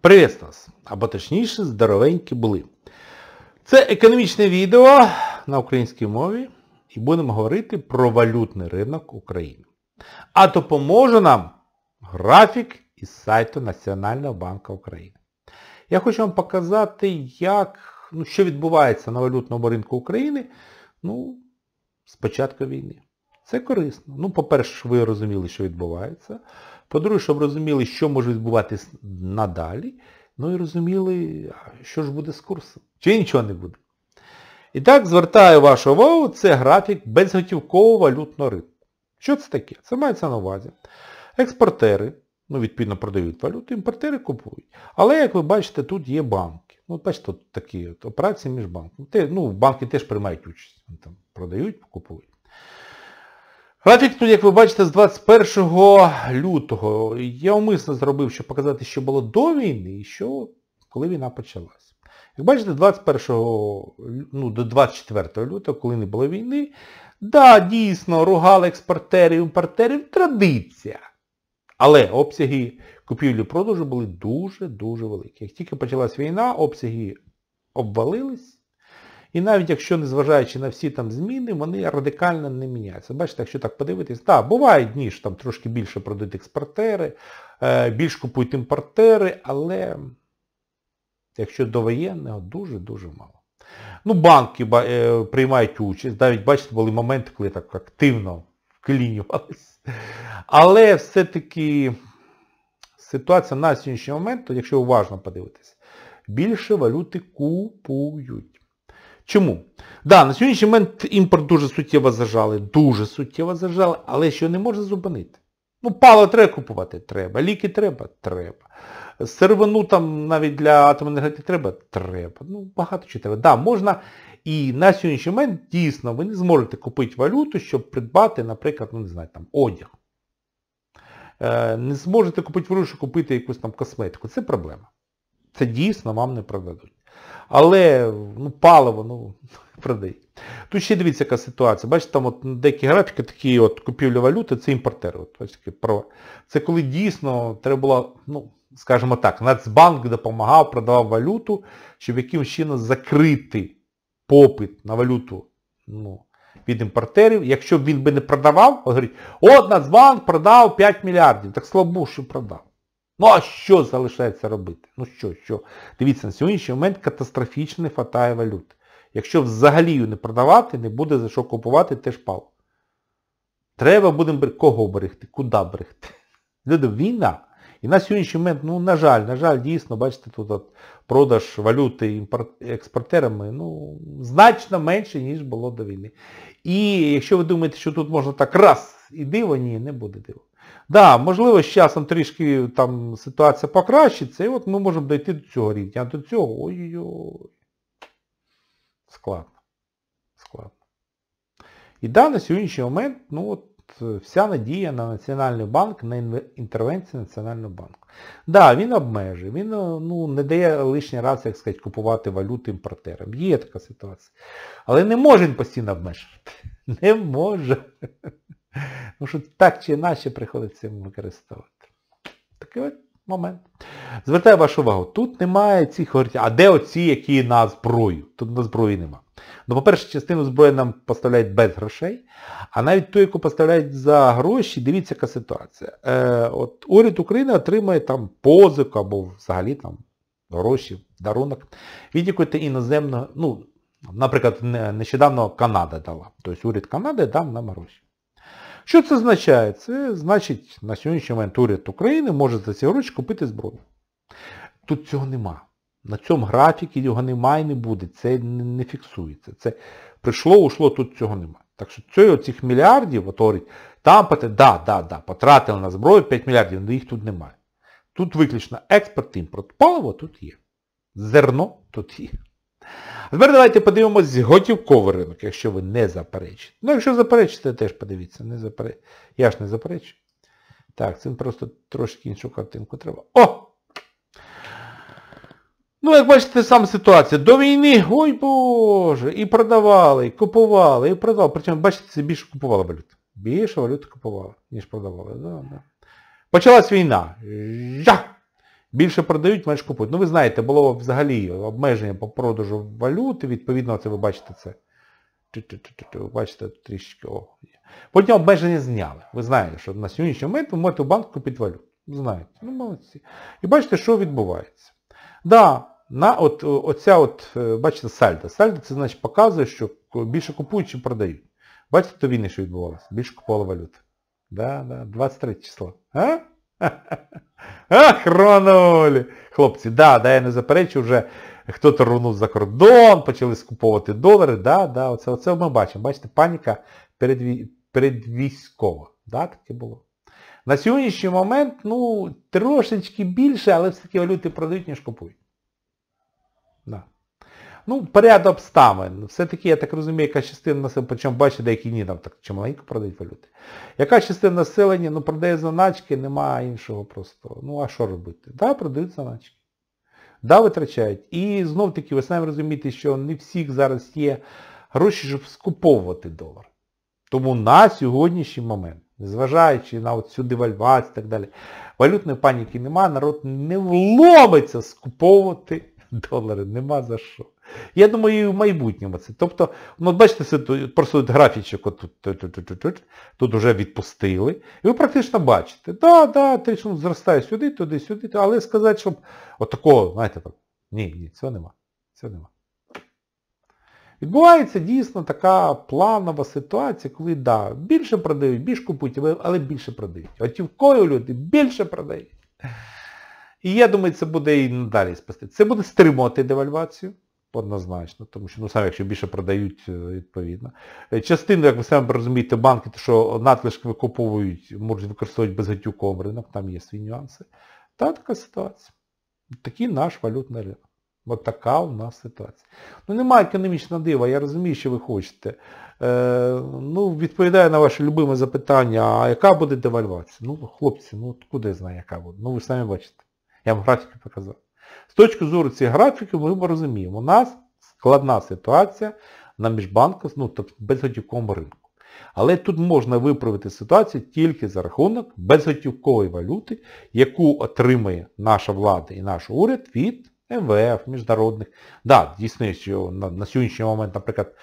Привіт вас! Або точніше, здоровенькі були. Це економічне відео на українській мові і будемо говорити про валютний ринок України. А допоможе нам графік із сайту Національного банку України. Я хочу вам показати, як, ну, що відбувається на валютному ринку України ну, з початку війни. Це корисно. Ну, по-перше, ви розуміли, що відбувається. По-друге, щоб розуміли, що може відбуватись надалі, ну і розуміли, що ж буде з курсом. Чи нічого не буде. І так, звертаю вашу увагу, це графік безготівкового валютного ринку. Що це таке? Це мається на увазі. Експортери, ну відповідно продають валюту, імпортери купують. Але, як ви бачите, тут є банки. Ну, Бачите, тут такі от операції між банками. Те, ну, Банки теж приймають участь. Там Продають, купують. Графік тут, як ви бачите, з 21 лютого я умисно зробив, щоб показати, що було до війни і що коли війна почалась. Як бачите, 21, ну, до 24 лютого, коли не було війни, да, дійсно, ругали експортерів, імпортерів, традиція. Але обсяги купівлі-продажу були дуже-дуже великі. Як тільки почалась війна, обсяги обвалились. І навіть якщо, незважаючи на всі там зміни, вони радикально не міняються. Бачите, якщо так подивитись, так, бувають дні, що там трошки більше продають експортери, е, більш купують імпортери, але якщо до воєнного, дуже-дуже мало. Ну, банки е, приймають участь, навіть бачите, були моменти, коли так активно вклінювались. Але все-таки ситуація на сьогоднішній момент, якщо уважно подивитися, більше валюти купують. Чому? Да, на сьогоднішній момент імпорт дуже суттєво зажали, дуже суттєво зажали, але що не можна зупинити. Ну, паливо треба купувати, треба. Ліки треба, треба. Сервину там навіть для атомної енергетики треба, треба. Ну, багато чого треба. Да, можна. І на сьогоднішній момент дійсно ви не зможете купити валюту, щоб придбати, наприклад, ну не знаю, там, одяг. Е, Не зможете купити валюту, щоб купити якусь там косметику. Це проблема. Це дійсно вам не продадуть. Але ну, паливо, ну, продай. Тут ще дивіться, яка ситуація. Бачите, там от деякі графіки, такі от купівлі валюти, це імпортери. От, бачите, права. Це коли дійсно треба було, ну, скажімо так, Нацбанк допомагав, продавав валюту, щоб яким чином закрити попит на валюту ну, від імпортерів. Якщо б він би не продавав, от говорить, от Нацбанк продав 5 мільярдів. Так слабо, що продав. Ну а що залишається робити? Ну що, що? Дивіться, на сьогоднішній момент катастрофічний фатає валют. Якщо взагалі її не продавати, не буде за що купувати, теж пав. Треба будемо бер... кого берегти, куди берегти. Люди, війна. І на сьогоднішній момент, ну, на жаль, на жаль, дійсно, бачите, тут от продаж валюти експортерами ну, значно менше, ніж було до війни. І якщо ви думаєте, що тут можна так раз і диво, ні, не буде диво. Да, можливо, з часом трішки там ситуація покращиться, і от ми можемо дійти до цього рівня. А до цього ой-ой-ой. Складно. Складно. І да, на сьогоднішній момент, ну от, вся надія на Національний банк, на інтервенцію Національного банку. Да, він обмежує, він е, ну, не дає лишній раз, як сказати, купувати валюту імпортерам. Є така ситуація. Але не може він постійно обмежувати. Не може. Тому ну, що так чи інакше приходиться їм використовувати. Такий от момент. Звертаю вашу увагу, тут немає цих говорять, а де оці, які на зброю? Тут на зброї нема. Ну, по-перше, частину зброї нам поставляють без грошей, а навіть ту, яку поставляють за гроші, дивіться, яка ситуація. Е, от Уряд України отримує там позик або взагалі там гроші, дарунок. Відікуйте іноземного, ну, наприклад, нещодавно Канада дала. Тобто уряд Канади дав нам гроші. Що це означає? Це значить, на сьогоднішній момент уряд України може за ці гроші купити зброю. Тут цього нема. На цьому графіку його немає і не буде. Це не фіксується. Це прийшло, ушло, тут цього немає. Так що цього цих мільярдів, говорить, там да, да, да, потратили на зброю 5 мільярдів, але ну, їх тут немає. Тут виключно експорт імпорт. Паливо тут є. Зерно тут є. Тепер давайте подивимось готівковий ринок, якщо ви не заперечите. Ну, якщо заперечите, теж подивіться. Не запереч... Я ж не заперечу. Так, цим просто трошки іншу картинку треба. О! Ну, як бачите, сам ситуація. До війни, ой Боже, і продавали, і купували, і продавали. Причому, бачите, це більше купувала валюта. Більше валюти купували, ніж продавали. Да, да. Почалась війна. Жах! Більше продають, менше купують. Ну ви знаєте, було взагалі обмеження по продажу валюти, відповідно, це ви бачите це. Ви бачите, трішки. О. Потім обмеження зняли. Ви знаєте, що на сьогоднішній момент ви можете в банк купити валюту. Знаєте, ну молодці. І бачите, що відбувається. Да, на от, оця от, е, бачите, сальдо. Сальдо це значить показує, що більше купують, чим продають. Бачите, то війни, що відбувалося? Більше купували валюти. Да, да, 23 число. А? Ах, рванули! Хлопці, да, да, я не заперечу, вже хто-то рунув за кордон, почали скуповувати долари, да, да, оце оце ми бачимо. Бачите, паніка передві... передвійськова. Да, таке було. На сьогоднішній момент, ну, трошечки більше, але все-таки валюти продають, ніж купують. Да. Ну, перед обставин. Все-таки, я так розумію, яка частина населення, причому бачите, деякі ні, там так чималенько продають валюти. Яка частина населення, ну продає заначки, немає іншого просто. Ну, а що робити? Да, продають заначки. Да, витрачають. І знов таки ви самі розумієте, що не всіх зараз є гроші, щоб скуповувати долар. Тому на сьогоднішній момент, зважаючи на цю девальвацію і так далі, валютної паніки нема, народ не вломиться скуповувати долари, нема за що. Я думаю, і в майбутньому це. Тобто, ну бачите, це просто графічок отут, тут вже відпустили. І ви практично бачите, да, да, ти що ну, зростає сюди, туди, сюди, але сказати, щоб отакого, знаєте, так, ні, ні, цього нема. Цього нема. Відбувається дійсно така планова ситуація, коли да, більше продають, більше купують, але більше продають. Готівкою люди більше продають. І я думаю, це буде і надалі спасти. Це буде стримувати девальвацію. Однозначно, тому що, ну саме якщо більше продають, е, відповідно. Е, частину, як ви самі розумієте, банки, то що надлишки викуповують, можуть використовувати безгатюком ринок, там є свої нюанси. Та така ситуація. Такий наш валютний ринок. Ось така у нас ситуація. Ну немає економічного дива, я розумію, що ви хочете. Е, Ну, Відповідаю на ваше любиме запитання, а яка буде девальвація? Ну, хлопці, ну куди знає, яка буде? Ну ви самі бачите. Я вам графіки показав. З точки зору цих графіків ми розуміємо, у нас складна ситуація на міжбанку, ну, тобто безготівковому ринку. Але тут можна виправити ситуацію тільки за рахунок безготівкової валюти, яку отримає наша влада і наш уряд від МВФ, міжнародних. Да, дійсно, що на, на сьогоднішній момент, наприклад,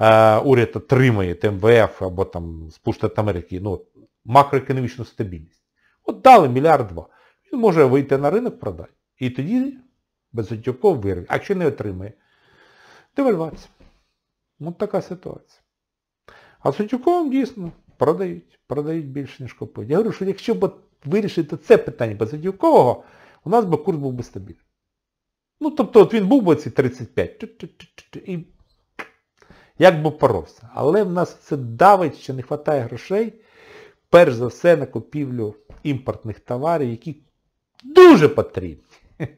е, уряд отримає МВФ або там Сполучених Америки ну, макроекономічну стабільність. От дали мільярд два він ну, може вийти на ринок, продати. І тоді Безутюков вирве. А якщо не отримає, девальвація. От така ситуація. А з Сутюковим дійсно продають, продають більше, ніж купують. Я говорю, що якщо б вирішити це питання без Безутюкового, у нас би курс був би стабільний. Ну, тобто от він був би ці 35. І як би поровся. Але в нас це давить, що не вистачає грошей, перш за все, на купівлю імпортних товарів, які Дуже потрібні.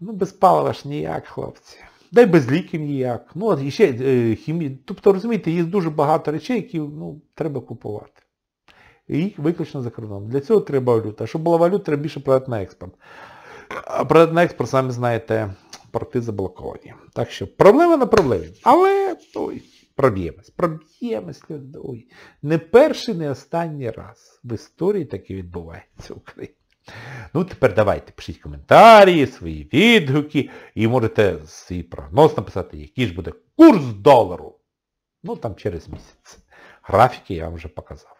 Ну, без палива ж ніяк, хлопці. Да й без ліків ніяк. Ну, от іще е, хімі... Тобто, розумієте, є дуже багато речей, які ну, треба купувати. І їх виключно за кордоном. Для цього треба валюта. А щоб була валюта, треба більше продати на експорт. А продати на експорт, самі знаєте, порти заблоковані. Так що проблема на проблемі. Але ой, проб'ємось. Проб'ємось, люди. Ой. Не перший, не останній раз в історії таке відбувається в Україні. Ну, тепер давайте, пишіть коментарі, свої відгуки і можете свій прогноз написати, який ж буде курс долару. Ну, там через місяць. Графіки я вам вже показав.